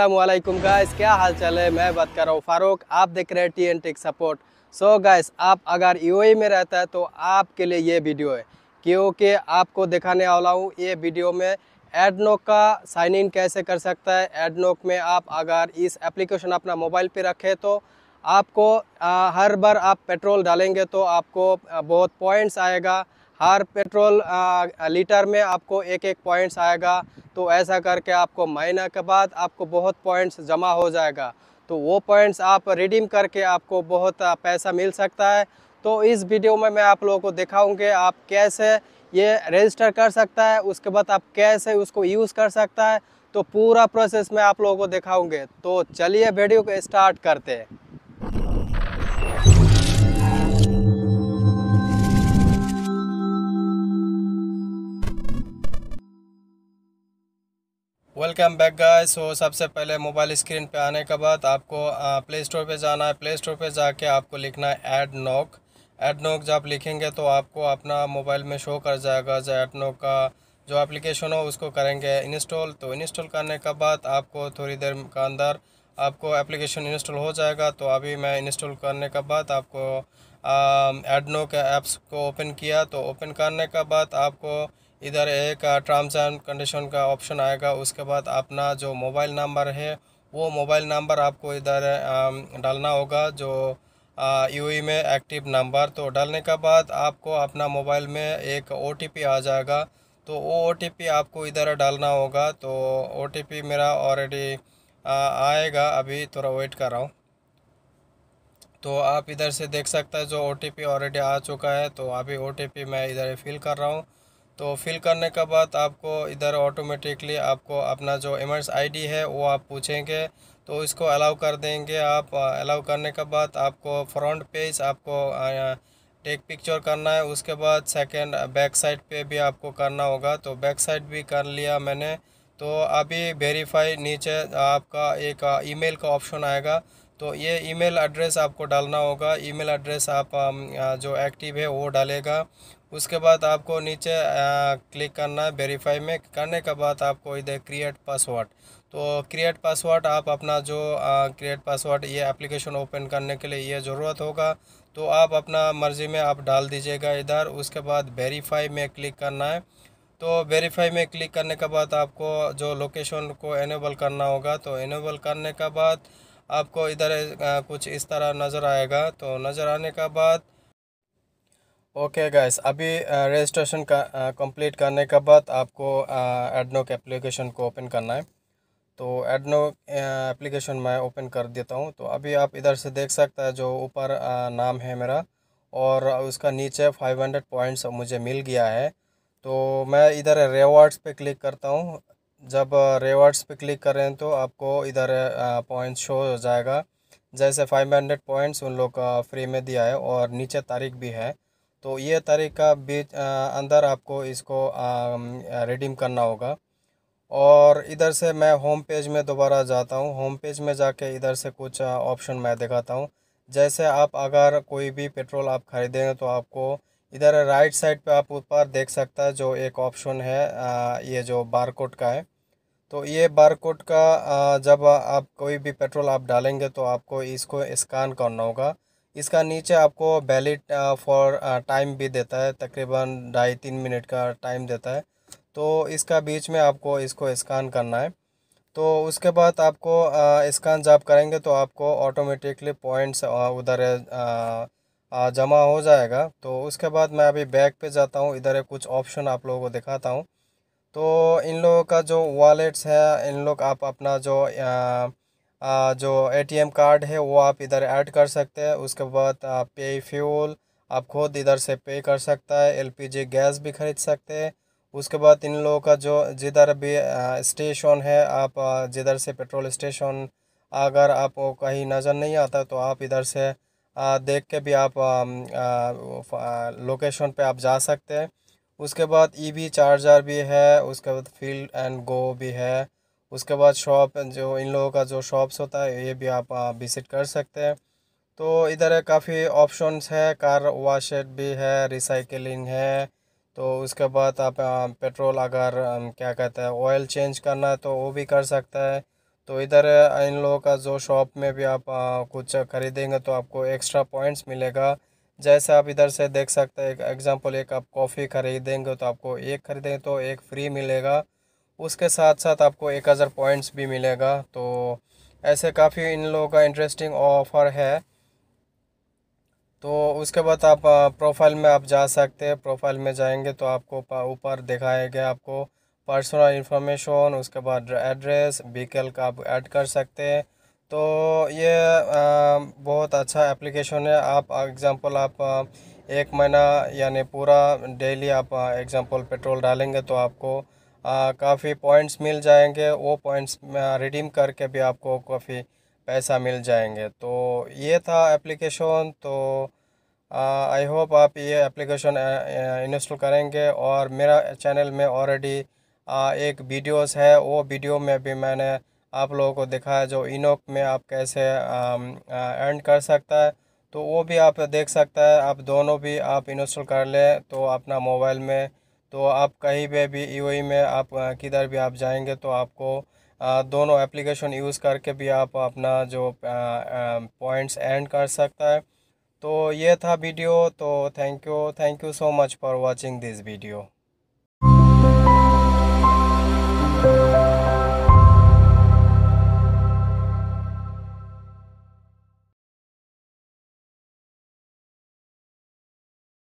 अल्लाम गाइस क्या हाल चाल है मैं बात कर रहा हूँ फारूक आप देख रहे हैं T N tech support so so guys आप अगर यू e में रहता है तो आपके लिए ये वीडियो है क्योंकि आपको दिखाने वाला हूँ ये वीडियो में एडनोक का साइन इन कैसे कर सकता है एडनोक में आप अगर इस एप्लीकेशन अपना मोबाइल पे रखें तो आपको आ, हर बार आप पेट्रोल डालेंगे तो आपको बहुत पॉइंट्स आएगा हर पेट्रोल लीटर में आपको एक एक पॉइंट्स आएगा तो ऐसा करके आपको महीना के बाद आपको बहुत पॉइंट्स जमा हो जाएगा तो वो पॉइंट्स आप रिडीम करके आपको बहुत पैसा मिल सकता है तो इस वीडियो में मैं आप लोगों को दिखाऊंगे आप कैसे ये रजिस्टर कर सकता है उसके बाद आप कैसे उसको यूज़ कर सकता है तो पूरा प्रोसेस मैं आप लोगों को दिखाऊँगे तो चलिए वीडियो को स्टार्ट करते हैं वेलकम बैक गाइस सो सबसे पहले मोबाइल स्क्रीन पे आने के बाद आपको प्ले स्टोर पे जाना है प्ले स्टोर पे जाके आपको लिखना है एड नोक एड नोक जब आप लिखेंगे तो आपको अपना मोबाइल में शो कर जाएगा जो एड नोक का जो एप्लीकेशन हो उसको करेंगे इंस्टॉल तो इंस्टॉल करने के बाद आपको थोड़ी देर के अंदर आपको एप्लीकेशन इंस्टॉल हो जाएगा तो अभी मैं इंस्टॉल करने के बाद आपको एड नोक ऐप्स को ओपन किया तो ओपन करने के बाद आपको इधर एक टर्म्स एंड कंडीशन का ऑप्शन आएगा उसके बाद अपना जो मोबाइल नंबर है वो मोबाइल नंबर आपको इधर डालना होगा जो यू e में एक्टिव नंबर तो डालने के बाद आपको अपना मोबाइल में एक ओ आ जाएगा तो वो ओ आपको इधर डालना होगा तो ओ मेरा ऑलरेडी आएगा अभी थोड़ा वेट कर रहा हूँ तो आप इधर से देख सकते हैं जो ओ ऑलरेडी आ चुका है तो अभी ओ मैं इधर फिल कर रहा हूँ तो फिल करने के बाद आपको इधर ऑटोमेटिकली आपको अपना जो एमर्स आईडी है वो आप पूछेंगे तो इसको अलाउ कर देंगे आप अलाउ करने के बाद आपको फ्रंट पेज आपको टेक पिक्चर करना है उसके बाद सेकंड बैक साइड पे भी आपको करना होगा तो बैक साइड भी कर लिया मैंने तो अभी वेरीफाई नीचे आपका एक ईमेल का ऑप्शन आएगा तो ये ईमेल एड्रेस आपको डालना होगा ईमेल एड्रेस आप जो एक्टिव है वो डालेगा उसके बाद आपको नीचे आ, क्लिक करना है वेरीफाई में करने के बाद आपको इधर क्रिएट पासवर्ड तो क्रिएट पासवर्ड आप अपना जो क्रिएट पासवर्ड ये एप्लीकेशन ओपन करने के लिए ये ज़रूरत होगा तो आप अपना मर्ज़ी में आप डाल दीजिएगा इधर उसके बाद वेरीफाई में क्लिक करना है तो वेरीफाई में क्लिक करने के बाद आपको जो लोकेशन को इनेबल करना होगा तो इनेबल करने के बाद आपको इधर कुछ इस तरह नज़र आएगा तो नज़र आने के बाद ओके okay गाइस अभी रजिस्ट्रेशन का कंप्लीट करने के बाद आपको एडनोक एप्लीकेशन को ओपन करना है तो एडनोक एप्लीकेशन मैं ओपन कर देता हूँ तो अभी आप इधर से देख सकता है जो ऊपर नाम है मेरा और उसका नीचे फाइव हंड्रेड पॉइंट्स मुझे मिल गया है तो मैं इधर रेवार्ड्स पे क्लिक करता हूँ जब रेवार्ड्स पे क्लिक करें तो आपको इधर पॉइंट्स शो हो जाएगा जैसे फाइव हंड्रेड पॉइंट्स उन लोग का फ्री में दिया है और नीचे तारीख भी है तो ये तरीका बीच अंदर आपको इसको रिडीम करना होगा और इधर से मैं होम पेज में दोबारा जाता हूँ होम पेज में जाके इधर से कुछ ऑप्शन मैं दिखाता हूँ जैसे आप अगर कोई भी पेट्रोल आप ख़रीदेंगे तो आपको इधर राइट साइड पे आप ऊपर देख सकता है जो एक ऑप्शन है ये जो बार कोड का है तो ये बार कोड का जब आप कोई भी पेट्रोल आप डालेंगे तो आपको इसको स्कैन करना होगा इसका नीचे आपको वैलिड फॉर टाइम भी देता है तकरीबन ढाई तीन मिनट का टाइम देता है तो इसका बीच में आपको इसको स्कैन करना है तो उसके बाद आपको स्कैन uh, जब करेंगे तो आपको ऑटोमेटिकली पॉइंट्स uh, उधर uh, जमा हो जाएगा तो उसके बाद मैं अभी बैक पे जाता हूँ इधर कुछ ऑप्शन आप लोगों को दिखाता हूँ तो इन लोगों का जो वॉलेट्स है इन लोग आप अपना जो जो एटीएम कार्ड है वो आप इधर ऐड कर सकते हैं उसके बाद पे फ्यूल आप खुद इधर से पे कर सकता है एलपीजी गैस भी खरीद सकते हैं उसके बाद इन लोगों का जो जिधर भी स्टेशन है आप जिधर से पेट्रोल स्टेशन अगर आपको कहीं नज़र नहीं आता तो आप इधर से देख के भी आप लोकेशन पे आप जा सकते हैं उसके बाद ईवी e चार्जर भी है उसके बाद फील्ड एंड गो भी है उसके बाद शॉप जो इन लोगों का जो शॉप्स होता है ये भी आप विज़िट कर सकते हैं तो इधर काफ़ी ऑप्शंस है कार वाशेड भी है रिसाइकलिंग है तो उसके बाद आप पेट्रोल अगर क्या कहते हैं ऑयल चेंज करना है तो वो भी कर सकता है तो इधर इन लोगों का जो शॉप में भी आप कुछ ख़रीदेंगे तो आपको एक्स्ट्रा पॉइंट्स मिलेगा जैसे आप इधर से देख सकते हैं एग्जांपल एक आप कॉफ़ी ख़रीदेंगे तो आपको एक ख़रीदेंगे तो एक फ्री मिलेगा उसके साथ साथ आपको एक हज़ार पॉइंट्स भी मिलेगा तो ऐसे काफ़ी इन लोगों का इंटरेस्टिंग ऑफ़र है तो उसके बाद आप प्रोफाइल में आप जा सकते हैं प्रोफाइल में जाएंगे तो आपको ऊपर दिखाएगा आपको पर्सनल इन्फॉर्मेशन उसके बाद एड्रेस व्हीकल का आप ऐड कर सकते हैं तो ये बहुत अच्छा एप्लीकेशन है आप एग्ज़ाम्पल आप एक महीना यानी पूरा डेली आप एग्ज़ाम्पल पेट्रोल डालेंगे तो आपको काफ़ी पॉइंट्स मिल जाएंगे वो पॉइंट्स रिडीम करके भी आपको काफ़ी पैसा मिल जाएंगे तो ये था एप्लीकेशन तो आई होप आप ये एप्लीकेशन इंस्टॉल करेंगे और मेरा चैनल में ऑलरेडी एक वीडियोस है वो वीडियो में भी मैंने आप लोगों को दिखाया जो इनोक में आप कैसे एंड कर सकता है तो वो भी आप देख सकता है आप दोनों भी आप इंस्टॉल कर लें तो अपना मोबाइल में तो आप कहीं पे भी यू e e में आप किधर भी आप जाएंगे तो आपको दोनों एप्लीकेशन यूज़ करके भी आप अपना जो पॉइंट्स एंड कर सकता है तो ये था वीडियो तो thank you thank you so much for watching this video